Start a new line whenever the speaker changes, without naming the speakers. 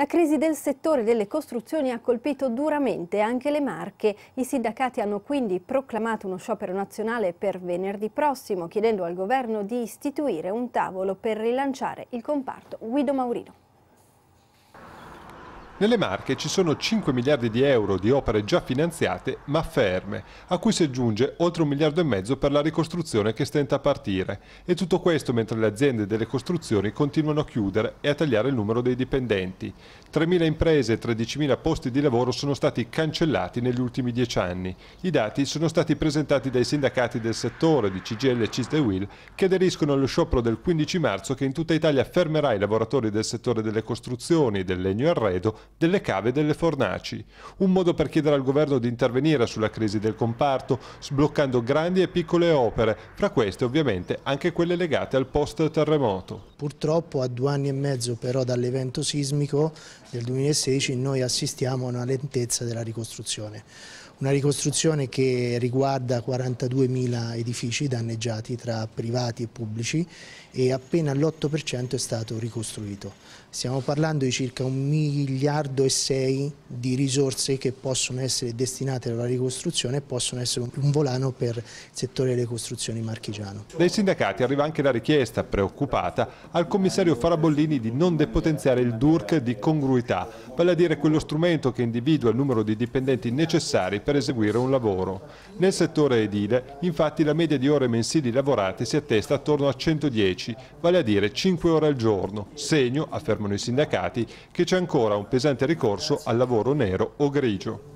La crisi del settore delle costruzioni ha colpito duramente anche le Marche. I sindacati hanno quindi proclamato uno sciopero nazionale per venerdì prossimo, chiedendo al governo di istituire un tavolo per rilanciare il comparto. Guido Maurino.
Nelle Marche ci sono 5 miliardi di euro di opere già finanziate ma ferme, a cui si aggiunge oltre un miliardo e mezzo per la ricostruzione che stenta a partire. E tutto questo mentre le aziende delle costruzioni continuano a chiudere e a tagliare il numero dei dipendenti. 3.000 imprese e 13.000 posti di lavoro sono stati cancellati negli ultimi 10 anni. I dati sono stati presentati dai sindacati del settore di CGL e Ciste che aderiscono allo sciopero del 15 marzo che in tutta Italia fermerà i lavoratori del settore delle costruzioni, del legno e arredo delle cave e delle fornaci. Un modo per chiedere al governo di intervenire sulla crisi del comparto, sbloccando grandi e piccole opere, fra queste ovviamente anche quelle legate al post-terremoto.
Purtroppo a due anni e mezzo però dall'evento sismico del 2016 noi assistiamo a una lentezza della ricostruzione una ricostruzione che riguarda 42.000 edifici danneggiati tra privati e pubblici e appena l'8% è stato ricostruito. Stiamo parlando di circa un miliardo e sei di risorse che possono essere destinate alla ricostruzione e possono essere un volano per il settore delle costruzioni marchigiano.
Dai sindacati arriva anche la richiesta, preoccupata, al commissario Farabollini di non depotenziare il DURC di congruità, vale a dire quello strumento che individua il numero di dipendenti necessari per per eseguire un lavoro. Nel settore edile, infatti, la media di ore mensili lavorate si attesta attorno a 110, vale a dire 5 ore al giorno, segno, affermano i sindacati, che c'è ancora un pesante ricorso al lavoro nero o grigio.